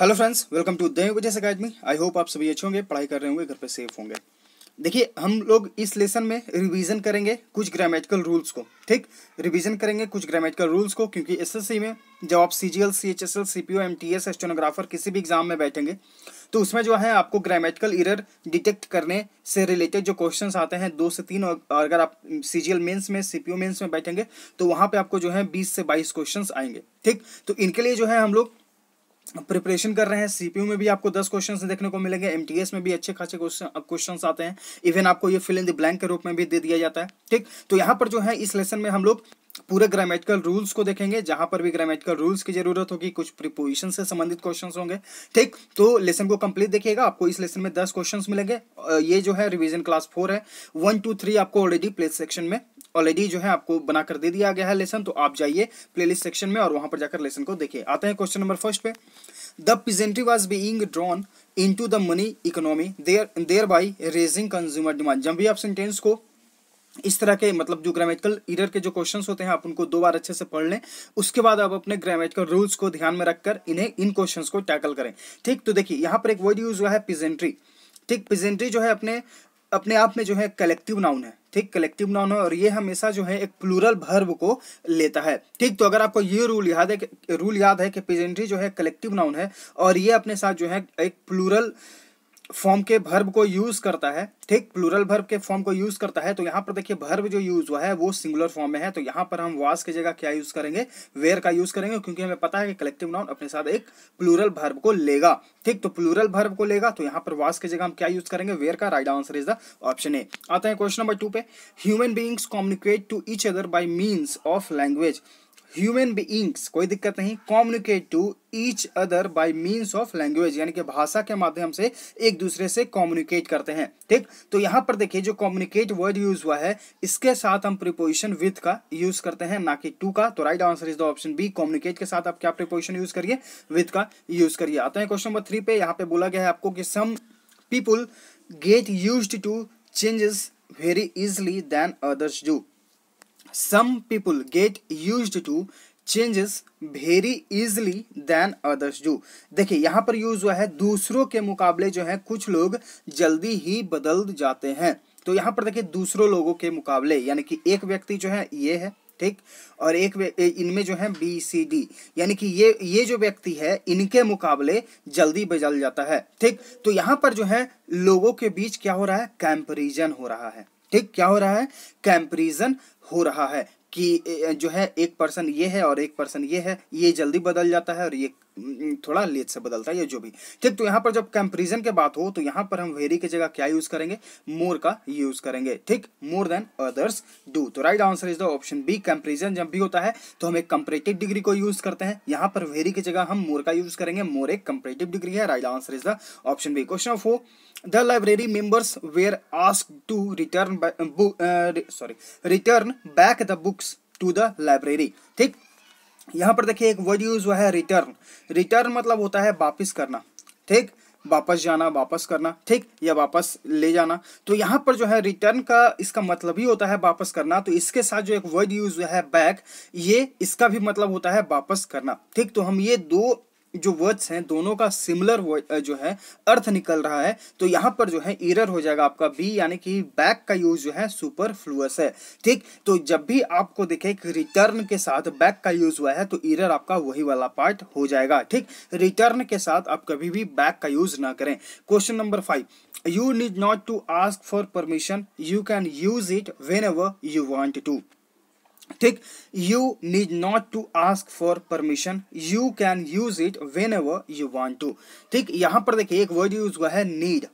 Hello friends welcome to Dev Vijay academy I hope आप सभी अच्छे होंगे पढ़ाई कर रहे होंगे घर पे सेफ होंगे देखिए हम लोग इस लेसन में रिवीजन करेंगे कुछ ग्रामेटिकल रूल्स को ठीक रिवीजन करेंगे कुछ ग्रामेटिकल रूल्स को क्योंकि एसएससी में जब आप C G L C H S L C P O M T S stenographer किसी भी एग्जाम में बैठेंगे तो उसमें जो है आपको ग्रामेटिकल इरर डिटेक्ट करने से रिलेटेड जो क्वेश्चन आते हैं दो से तीन और अगर आप सी जी एल मेन्स में सी पी ओ मेन्स में बैठेंगे तो वहाँ पर आपको जो है बीस से बाईस क्वेश्चन आएंगे ठीक तो इनके लिए जो है हम लोग प्रिपरेशन कर रहे हैं सीपीयू में भी आपको दस क्वेश्चन देखने को मिलेंगे एमटीएस में भी अच्छे खासे क्वेश्चन आते हैं इवन आपको ये फिल इन द ब्लैंक के रूप में भी दे दिया जाता है ठीक तो यहाँ पर जो है इस लेसन में हम लोग पूरे ग्रामेटिकल रूल्स को देखेंगे जहां पर भी ग्रामेटिकल रूल्स की जरूरत होगी कुछ प्रिपोजिशन से संबंधित क्वेश्चन होंगे ठीक तो लेसन को कंप्लीट देखिएगा आपको इस लेसन में दस क्वेश्चन मिलेंगे ये जो है रिविजन क्लास फोर है वन टू थ्री आपको ऑलरेडी प्लेस सेक्शन में ऑलरेडी जो है आपको बनाकर दे दिया गया है लेसन तो आप जाइए प्लेलिस्ट सेक्शन में और वहां पर जाकर लेसन को देखिए आते हैं क्वेश्चन नंबर फर्स्ट पे the peasantry was being drawn into the money economy there thereby raising consumer demand जब भी आप सेंटेंस को इस तरह के मतलब जो ग्रामेटिकल इरर के जो क्वेश्चन होते हैं आप उनको दो बार अच्छे से पढ़ लें उसके बाद आप अपने ग्रामेटिकल रूल्स को ध्यान में रखकर इन्हें इन क्वेश्चंस को टैकल करें ठीक तो देखिए यहाँ पर एक वर्ड यूज हुआ है पिजेंट्री ठीक पिजेंट्री जो है अपने अपने आप में जो है कलेक्टिव नाउन है ठीक कलेक्टिव नाउन है और ये हमेशा जो है एक प्लूरल भर्व को लेता है ठीक तो अगर आपको ये रूल याद है रूल याद है कि पेजेंट्री जो है कलेक्टिव नाउन है और ये अपने साथ जो है एक प्लूरल फॉर्म के भर्ब को यूज करता है ठीक प्लूरल भर्ब के फॉर्म को यूज करता है तो यहाँ पर देखिए भर्व जो यूज हुआ है वो सिंगुलर फॉर्म में है तो यहाँ पर हम वास की जगह क्या यूज करेंगे वेयर का यूज करेंगे क्योंकि हमें पता है कि कलेक्टिव नाउन अपने साथ एक प्लूरल भर्ब को लेगा ठीक तो प्लूरल भर्ब को लेगा तो यहाँ पर वास की जगह हम क्या यूज करेंगे वेयर का right answer is the option A आते हैं क्वेश्चन नंबर टू पे human beings communicate to each other by means of language human beings कोई दिक्कत नहीं communicate to each other by means of language यानी कि भाषा के माध्यम से एक दूसरे से कम्युनिकेट करते हैं ठीक तो यहाँ पर देखिए जो कम्युनिकेट वर्ड यूज हुआ है इसके साथ हम प्रिपोजिशन विथ का यूज करते हैं ना कि टू का तो right answer is the option B communicate के साथ आप क्या प्रिपोजिशन यूज करिए विथ का यूज करिए आते हैं क्वेश्चन नंबर थ्री पे यहाँ पे बोला गया है आपको कि some people get use to changes very easily than others do some people get use to changes very easily than others do देखिए यहाँ पर यूज हुआ है दूसरों के मुकाबले जो है कुछ लोग जल्दी ही बदल जाते हैं तो यहाँ पर देखिए दूसरों लोगों के मुकाबले यानी कि एक व्यक्ति जो है ये है ठीक और एक इनमें जो है बी सी डी यानी कि ये ये जो व्यक्ति है इनके मुकाबले जल्दी बदल जाता है ठीक तो यहाँ पर जो है लोगों के बीच क्या हो रहा है कंपेरिजन हो रहा है ठीक क्या हो रहा है कंपेरिजन हो रहा है कि जो है एक पर्सन ये है और एक पर्सन ये है ये जल्दी बदल जाता है और ये थोड़ा लेट से बदलता है ये जो भी ठीक तो यहाँ पर जब कंपेरिजन के बात हो तो यहाँ पर हम वेरी की जगह क्या यूज करेंगे मोर का यूज करेंगे ठीक मोर देन अदर्स डू तो right answer is the option B comparison जब भी होता है तो हम एक कंपरेटिव डिग्री को यूज करते हैं यहाँ पर वेरी की जगह हम मोर का यूज करेंगे मोर एक कंपरेटिव डिग्री है right answer is the option B question four the library members were ask to return sorry return back the book to the library ठीक यहाँ पर देखिए एक वर्ड यूज हुआ है रिटर्न रिटर्न मतलब होता है वापस करना ठीक वापस जाना वापस करना ठीक या वापस ले जाना तो यहाँ पर जो है रिटर्न का इसका मतलब ही होता है वापस करना तो इसके साथ जो एक वर्ड यूज हुआ है बैक ये इसका भी मतलब होता है वापस करना ठीक तो हम ये दो जो वर्ड्स हैं दोनों का सिमिलर जो है अर्थ निकल रहा है तो यहाँ पर जो है एरर हो जाएगा आपका बी यानी कि बैक का यूज जो है सुपर फ्लूअस है ठीक तो जब भी आपको देखे रिटर्न के साथ बैक का यूज हुआ है तो एरर आपका वही वाला पार्ट हो जाएगा ठीक रिटर्न के साथ आप कभी भी बैक का यूज ना करें question number five you need not to ask for permission you can use it when you want to ठीक you need not to ask for permission you can use it whenever you want to ठीक यहां पर देखिए एक word use हुआ है need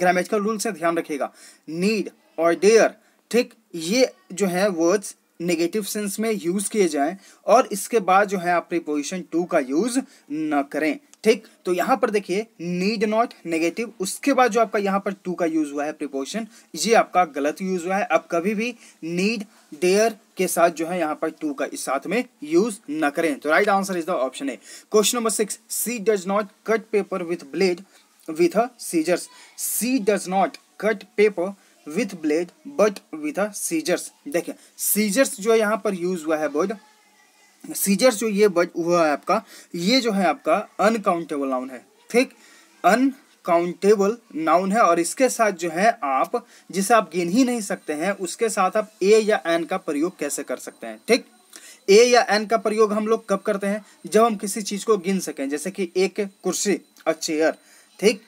grammatical rule से ध्यान रखेगा नीड और डेयर ठीक ये जो है वर्ड्स नेगेटिव सेंस में यूज किए जाएं और इसके बाद जो है आप प्रीपोजिशन टू का यूज ना करें ठीक तो यहां पर देखिए नीड नॉट नेगेटिव उसके बाद जो आपका यहां पर टू का यूज हुआ है प्रीपोजिशन ये आपका गलत यूज हुआ है आप कभी भी नीड डेयर के साथ जो है यहाँ पर टू का इस साथ में यूज ना करें तो right answer is the option A question number six she does not cut paper with blade with a scissors she does not cut paper with blade but with a scissors देखिए scissors जो यहाँ पर use हुआ है bird seizures जो ये bird हुआ है आपका ये जो है आपका अनकाउंटेबल नाउन है ठीक अन काउंटेबल नाउन है और इसके साथ जो है आप जिसे आप गिन ही नहीं सकते हैं उसके साथ आप ए या एन का प्रयोग कैसे कर सकते हैं ठीक ए या एन का प्रयोग हम लोग कब करते हैं जब हम किसी चीज़ को गिन सकें जैसे कि एक कुर्सी अ चेयर ठीक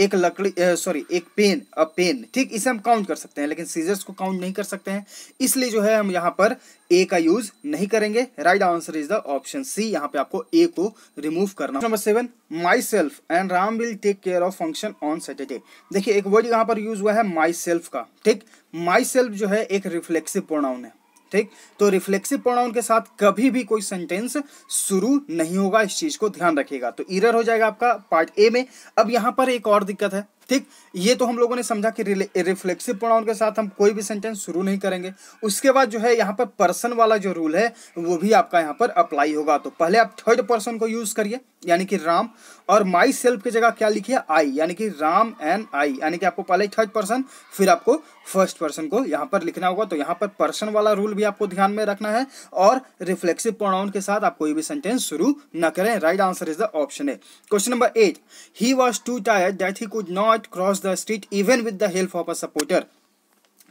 एक लकड़ी सॉरी एक पेन अ पेन ठीक इसे हम काउंट कर सकते हैं लेकिन सीजर्स को काउंट नहीं कर सकते हैं इसलिए जो है हम यहाँ पर ए का यूज नहीं करेंगे right answer is the option C यहाँ पे आपको ए को रिमूव करना number seven myself and Ram will take care of function on Saturday देखिए एक वर्ड यहाँ पर यूज हुआ है माई सेल्फ का ठीक माई सेल्फ जो है एक रिफ्लेक्सिव प्रोनाउन है ठीक तो रिफ्लेक्सिव प्रोनाउन के साथ कभी भी कोई सेंटेंस शुरू नहीं होगा इस चीज को ध्यान रखिएगा तो इरर हो जाएगा आपका पार्ट ए में अब यहां पर एक और दिक्कत है ठीक ये तो हम लोगों ने समझा कि रिफ्लेक्सिव प्रोनाउन के साथ हम कोई भी सेंटेंस शुरू नहीं करेंगे उसके बाद जो है यहाँ पर पर्सन वाला जो रूल है वो भी आपका यहाँ पर अप्लाई होगा तो पहले आप थर्ड पर्सन को यूज़ करिए यानी कि राम और माई सेल्फ की जगह क्या लिखिए आई यानी कि राम एंड आई यानी कि आपको पहले थर्ड पर्सन फिर आपको फर्स्ट पर्सन को यहाँ पर लिखना होगा तो यहाँ पर पर्सन वाला रूल भी आपको ध्यान में रखना है और रिफ्लेक्सिव प्रोनाउन के साथ आप कोई भी सेंटेंस शुरू ना करें right answer is the option A question number eight he was too tired that he could not not cross the street even with the help of a supporter.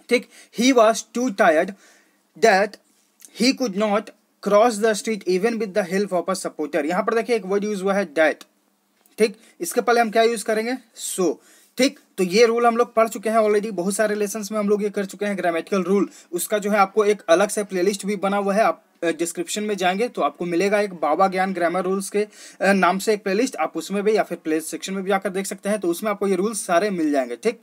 ठीक he was too tired that he could not cross the street even with the help of a supporter यहां पर देखिए एक word use हुआ है that ठीक इसके पहले हम क्या यूज करेंगे सो so. ठीक तो ये रूल हम लोग पढ़ चुके हैं ऑलरेडी बहुत सारे लेसन में हम लोग ये कर चुके हैं ग्रामेटिकल रूल उसका जो है आपको एक अलग से प्लेलिस्ट भी बना हुआ है आप डिस्क्रिप्शन में जाएंगे तो आपको मिलेगा एक बाबा ज्ञान ग्रामर रूल्स के नाम से एक प्लेलिस्ट आप उसमें भी या फिर प्ले सेक्शन में भी जाकर देख सकते हैं तो उसमें आपको ये रूल्स सारे मिल जाएंगे ठीक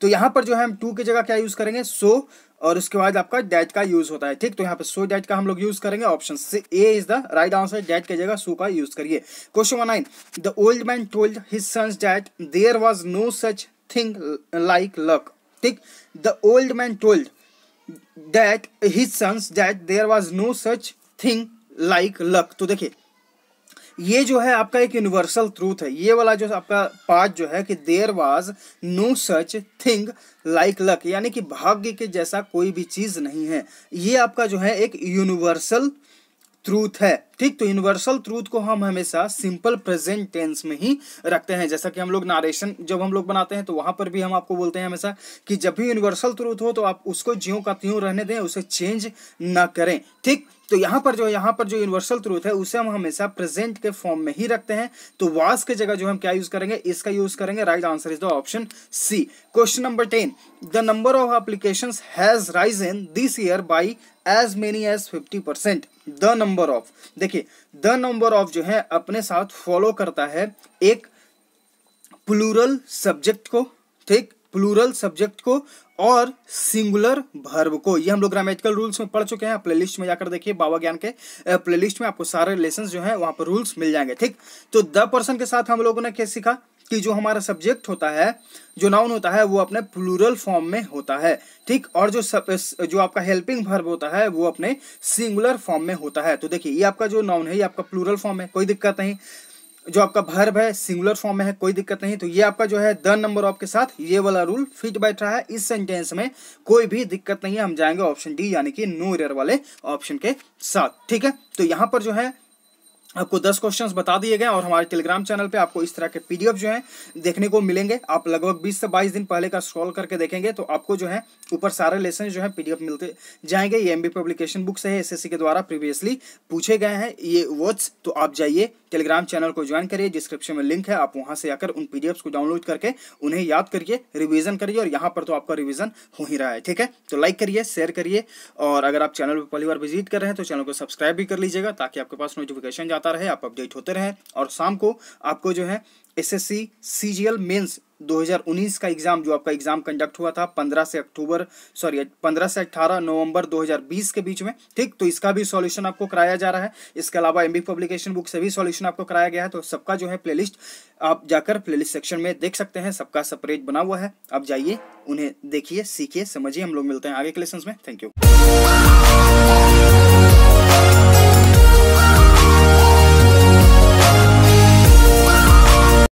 तो यहाँ पर जो है हम टू की जगह क्या यूज़ करेंगे सो so, और उसके बाद आपका डैट का यूज होता है ठीक तो यहाँ पे सो डैट का हम लोग यूज करेंगे option C A is the right answer that की जगह सो का यूज करिए question number nine the old man told his sons that there was no such thing like luck ठीक the old man told that his sons that there was no such thing like luck तो देखिये ये जो है आपका एक universal truth है ये वाला जो आपका पार्ट जो है कि there was no such thing like luck यानी कि भाग्य के जैसा कोई भी चीज़ नहीं है ये आपका जो है एक यूनिवर्सल ट्रूथ है ठीक तो यूनिवर्सल ट्रूथ को हम हमेशा सिंपल प्रेजेंट टेंस में ही रखते हैं जैसा कि हम लोग नारेशन जब हम लोग बनाते हैं तो वहां पर भी हम आपको बोलते हैं हमेशा कि जब भी यूनिवर्सल ट्रूथ हो तो आप उसको ज्यो का त्यों रहने दें उसे चेंज ना करें ठीक तो यहाँ पर जो यहाँ पर जो यूनिवर्सल ट्रूथ है उसे हम हमेशा प्रेजेंट के फॉर्म में ही रखते हैं तो वास के जगह जो हम क्या यूज करेंगे इसका यूज करेंगे right answer is the option C question number ten the number of application has raise in this year by as many as fifty percent the number of देखिए द नंबर ऑफ जो है अपने साथ follow करता है एक plural subject को ठीक प्लूरल सब्जेक्ट को और सिंगुलर भर्ब को ये हम लोग ग्रामेटिकल रूल्स में पढ़ चुके हैं प्लेलिस्ट में जाकर देखिए बाबा ज्ञान के प्लेलिस्ट में आपको सारे लेसन जो है वहां पर रूल्स मिल जाएंगे ठीक तो द पर्सन के साथ हम लोगों ने क्या सीखा कि जो हमारा सब्जेक्ट होता है जो नाउन होता है वो अपने प्लूरल फॉर्म में होता है ठीक और जो सब जो आपका हेल्पिंग भर्ब होता है वो अपने सिंगुलर फॉर्म में होता है तो देखिए ये आपका जो नाउन है ये आपका प्लूरल फॉर्म है कोई दिक्कत नहीं जो आपका भर्व है सिंगुलर फॉर्म में है कोई दिक्कत नहीं तो ये आपका जो है द नंबर ऑफ के साथ ये वाला रूल फिट बैठ रहा है इस सेंटेंस में कोई भी दिक्कत नहीं है हम जाएंगे ऑप्शन डी यानी कि नो एरर वाले ऑप्शन के साथ ठीक है तो यहाँ पर जो है आपको 10 क्वेश्चंस बता दिए गए और हमारे टेलीग्राम चैनल पे आपको इस तरह के पीडीएफ जो है देखने को मिलेंगे आप लगभग 20 से 22 दिन पहले का स्क्रॉल करके देखेंगे तो आपको जो है ऊपर सारे लेसन जो है पीडीएफ मिलते जाएंगे ये एमबी पब्लिकेशन बुक से है एसएससी के द्वारा प्रीवियसली पूछे गए हैं ये वर्ड्स तो आप जाइए टेलीग्राम चैनल को ज्वाइन करिए डिस्क्रिप्शन में लिंक है आप वहाँ से आकर उन पी को डाउनलोड करके उन्हें याद करिए रिविजन करिए और यहाँ पर तो आपका रिविजन हो ही रहा है ठीक है तो लाइक करिए शेयर करिए और अगर आप चैनल पर पहली बार विजिट कर रहे हैं तो चैनल को सब्सक्राइब भी कर लीजिएगा ताकि आपके पास नोटिफिकेशन आता रहे आप अपडेट होते रहें और शाम को आपको जो है S S C C G L mains 2019 का एग्ज़ाम जो आपका एग्ज़ाम कंडक्ट हुआ था 15 से अक्टूबर सॉरी 15 से 18 नवंबर 2020 के बीच में ठीक तो इसका भी सॉल्यूशन आपको कराया जा रहा है इसके अलावा एम पब्लिकेशन बुक से भी सॉल्यूशन आपको कराया गया है तो सबका जो है प्लेलिस्ट आप जाकर प्लेलिस्ट सेक्शन में देख सकते हैं सबका सेपरेट बना हुआ है आप जाइए उन्हें देखिए सीखिए समझिए हम लोग मिलते हैं आगे के लेसन में थैंक यू